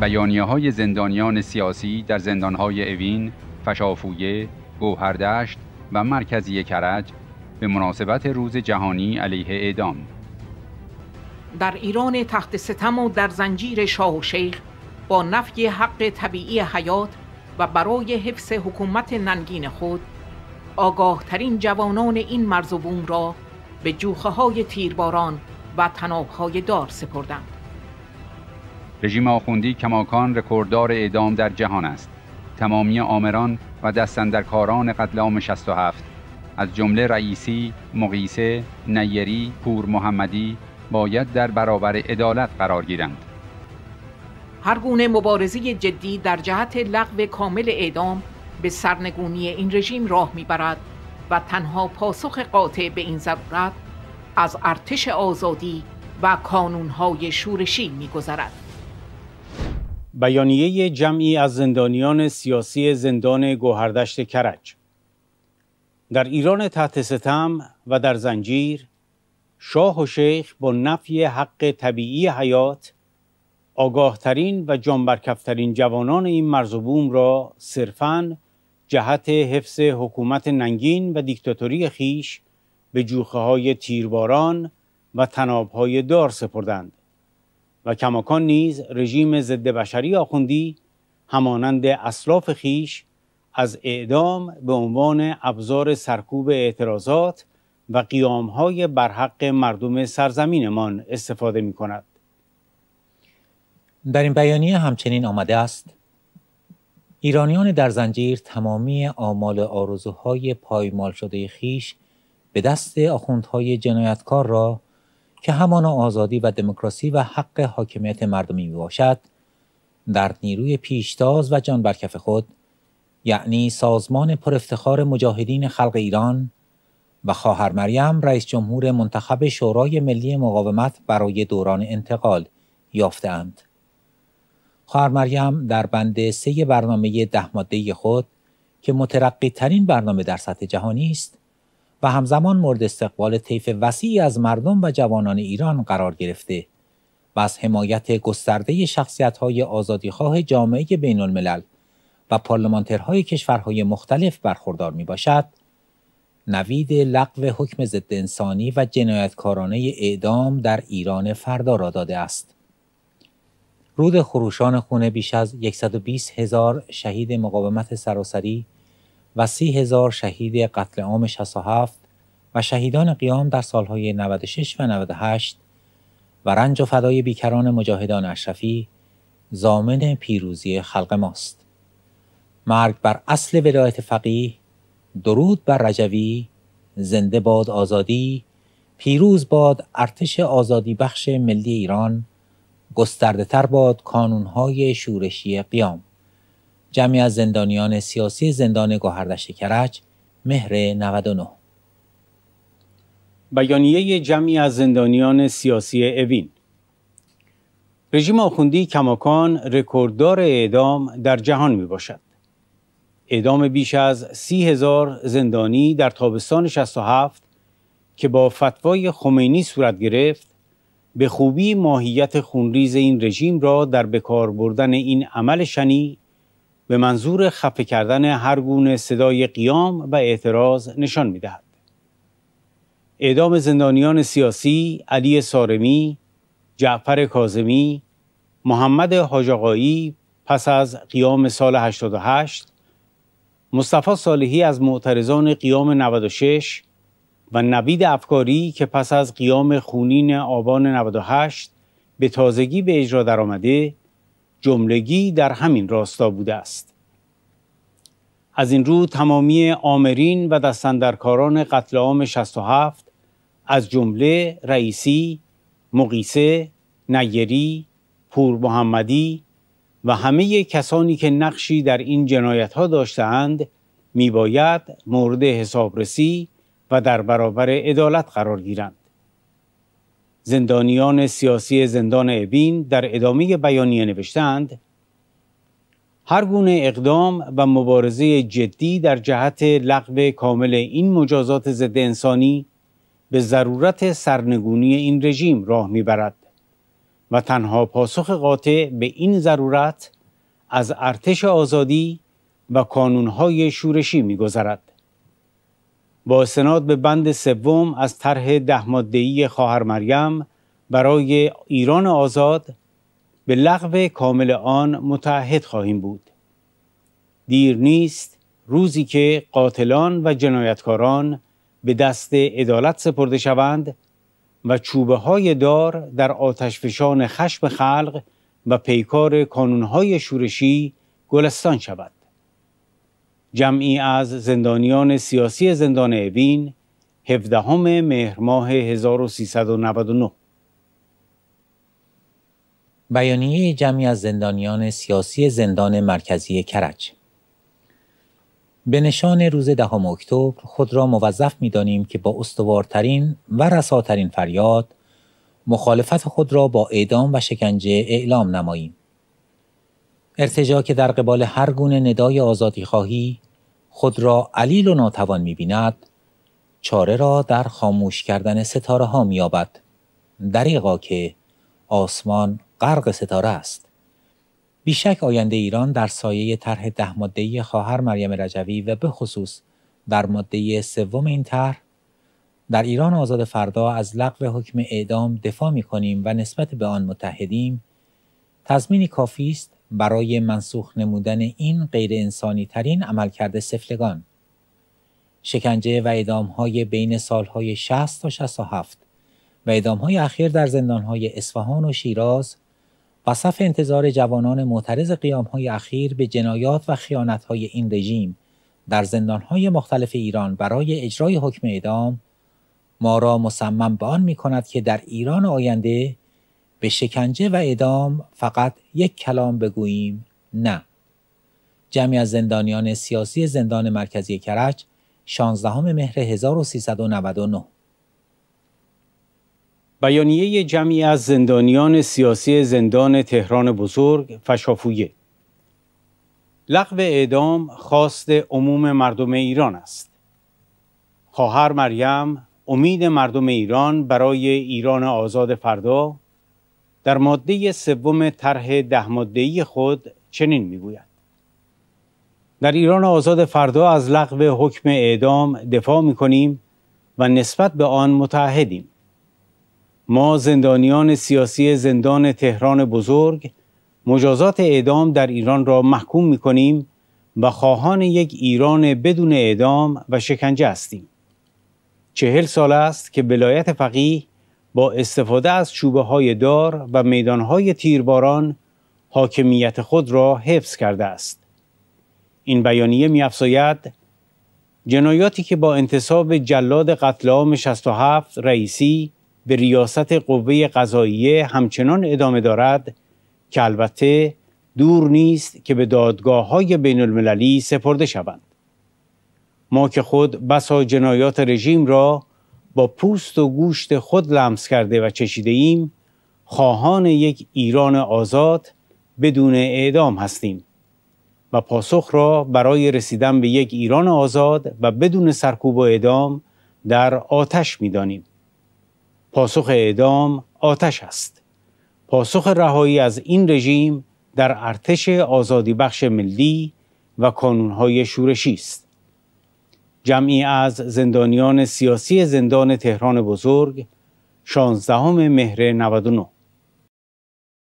بیانیه های زندانیان سیاسی در های اوین، فشافویه، گوهردشت و مرکزی کرج به مناسبت روز جهانی علیه اعدام در ایران تخت ستم و در زنجیر شاه و شیخ با نفی حق طبیعی حیات و برای حفظ حکومت ننگین خود آگاه ترین جوانان این مرز و بوم را به جوخه های تیرباران و تناب دار سپردند. رژیم آخوندی کماکان رکورددار اعدام در جهان است تمامی آمران و دستندرکاران قتل عام 67 از جمله رئیسی، مقیسه، نیری، پور محمدی باید در برابر عدالت قرار گیرند. هر گونه مبارزی جدی در جهت لغو کامل اعدام به سرنگونی این رژیم راه میبرد و تنها پاسخ قاطع به این ضرورت از ارتش آزادی و کانونهای شورشی میگذرد. بیانیه جمعی از زندانیان سیاسی زندان گوهردشت کرج در ایران تحت ستم و در زنجیر شاه و شیخ با نفی حق طبیعی حیات آگاهترین و جانبرکفترین جوانان این مرز و بوم را صرفاً جهت حفظ حکومت ننگین و دیکتاتوری خیش به جوخه های تیرباران و تناب های دار سپردند. و کماکان نیز رژیم ضد بشری آخوندی همانند اصلاف خیش از اعدام به عنوان ابزار سرکوب اعتراضات و قیامهای برحق مردم سرزمینمان استفاده می کند. در این بیانیه همچنین آمده است ایرانیان در زنجیر تمامی آمال آرزوهای پایمال شده خیش به دست آخوندهای جنایتکار را که همانا آزادی و دموکراسی و حق حاکمیت مردمی باشد در نیروی پیشتاز و جان برکف خود یعنی سازمان پر افتخار مجاهدین خلق ایران و خواهر مریم رئیس جمهور منتخب شورای ملی مقاومت برای دوران انتقال یافتند. خواهر مریم در بند سه برنامه ده ماده خود که مترقی ترین برنامه در سطح جهانی است و همزمان مورد استقبال طیف وسیعی از مردم و جوانان ایران قرار گرفته و از حمایت گسترده شخصیت‌های آزادیخواه جامعه بین الملل و پارلمانترهای کشورهای مختلف برخوردار می باشد، نوید لغو حکم ضد انسانی و جنایتکارانه اعدام در ایران فردا را داده است. رود خروشان خونه بیش از 120 هزار شهید مقاومت سراسری و سی هزار شهید قتل عام 67 و شهیدان قیام در سالهای 96 و 98 و رنج و فدای بیکران مجاهدان اشرفی زامن پیروزی خلق ماست. مرگ بر اصل ولایت فقیه، درود بر رجوی، زنده باد آزادی، پیروز باد ارتش آزادی بخش ملی ایران، گسترده تر باد کانونهای شورشی قیام. جمعی از زندانیان سیاسی زندان گوهردشت کرج مهر 99 بیانیه جمعی از زندانیان سیاسی اوین رژیم آخوندی کماکان رکورددار اعدام در جهان می باشد. اعدام بیش از سی هزار زندانی در تابستان 67 که با فتوای خمینی صورت گرفت به خوبی ماهیت خونریز این رژیم را در بکار بردن این عمل شنی به منظور خفه کردن هر گونه صدای قیام و اعتراض نشان میدهد. اعدام زندانیان سیاسی علی سارمی، جعفر کازمی، محمد حاجقایی پس از قیام سال 88 مصطفی صالحی از معترضان قیام 96 و نوید افکاری که پس از قیام خونین آبان 98 به تازگی به اجرا درآمده جملگی در همین راستا بوده است از این رو تمامی آمرین و دستندرکاران قتل عام 67 از جمله رئیسی، مقیسه، نیری، پور محمدی و همه کسانی که نقشی در این جنایت ها می میباید مورد حسابرسی و در برابر عدالت قرار گیرند. زندانیان سیاسی زندان اوین در ادامه بیانیه نوشتند هر گونه اقدام و مبارزه جدی در جهت لغو کامل این مجازات ضد انسانی به ضرورت سرنگونی این رژیم راه میبرد و تنها پاسخ قاطع به این ضرورت از ارتش آزادی و کانونهای شورشی میگذرد با استناد به بند سوم از طرح ده ماده‌ای خواهر مریم برای ایران آزاد به لغو کامل آن متعهد خواهیم بود دیر نیست روزی که قاتلان و جنایتکاران به دست عدالت سپرده شوند و چوبه های دار در آتشفشان خشم خلق و پیکار کانونهای شورشی گلستان شود جمعی از زندانیان سیاسی زندان اوین 17 مهر ماه 1399 بیانیه جمعی از زندانیان سیاسی زندان مرکزی کرج به نشان روز دهم اکتبر خود را موظف دانیم که با استوارترین و رساترین فریاد مخالفت خود را با اعدام و شکنجه اعلام نماییم ارتجا که در قبال هر گونه ندای آزادی خواهی خود را علیل و ناتوان می بیند، چاره را در خاموش کردن ستاره ها می یابد. دریقا که آسمان غرق ستاره است. بیشک آینده ایران در سایه طرح ده مادهی خواهر مریم رجوی و به خصوص در ماده سوم این طرح در ایران آزاد فردا از لغو حکم اعدام دفاع می کنیم و نسبت به آن متحدیم تضمینی کافی است برای منسوخ نمودن این غیر انسانی ترین کرده سفلگان شکنجه و ادام های بین سالهای 60 تا 67 و ادام های اخیر در زندان های اصفهان و شیراز و صف انتظار جوانان معترض قیام های اخیر به جنایات و خیانت های این رژیم در زندان های مختلف ایران برای اجرای حکم اعدام ما را مصمم به آن می کند که در ایران آینده به شکنجه و اعدام فقط یک کلام بگوییم نه. جمعی از زندانیان سیاسی زندان مرکزی کرج 16 مهر 1399 بیانیه جمعی از زندانیان سیاسی زندان تهران بزرگ فشافویه لغو اعدام خواست عموم مردم ایران است خواهر مریم امید مردم ایران برای ایران آزاد فردا در ماده سوم طرح ده مادهی خود چنین میگوید در ایران آزاد فردا از لغو حکم اعدام دفاع می کنیم و نسبت به آن متحدیم ما زندانیان سیاسی زندان تهران بزرگ مجازات اعدام در ایران را محکوم می کنیم و خواهان یک ایران بدون اعدام و شکنجه هستیم. چهل سال است که بلایت فقیه با استفاده از چوبه های دار و میدان های تیرباران حاکمیت خود را حفظ کرده است. این بیانیه میافزاید جنایاتی که با انتصاب جلاد قتل عام 67 رئیسی به ریاست قوه قضاییه همچنان ادامه دارد که البته دور نیست که به دادگاه های بین المللی سپرده شوند. ما که خود بسا جنایات رژیم را با پوست و گوشت خود لمس کرده و چشیده ایم خواهان یک ایران آزاد بدون اعدام هستیم و پاسخ را برای رسیدن به یک ایران آزاد و بدون سرکوب و اعدام در آتش دانیم پاسخ اعدام آتش است پاسخ رهایی از این رژیم در ارتش آزادی بخش ملی و کانونهای شورشی است جمعی از زندانیان سیاسی زندان تهران بزرگ 16 مهر 99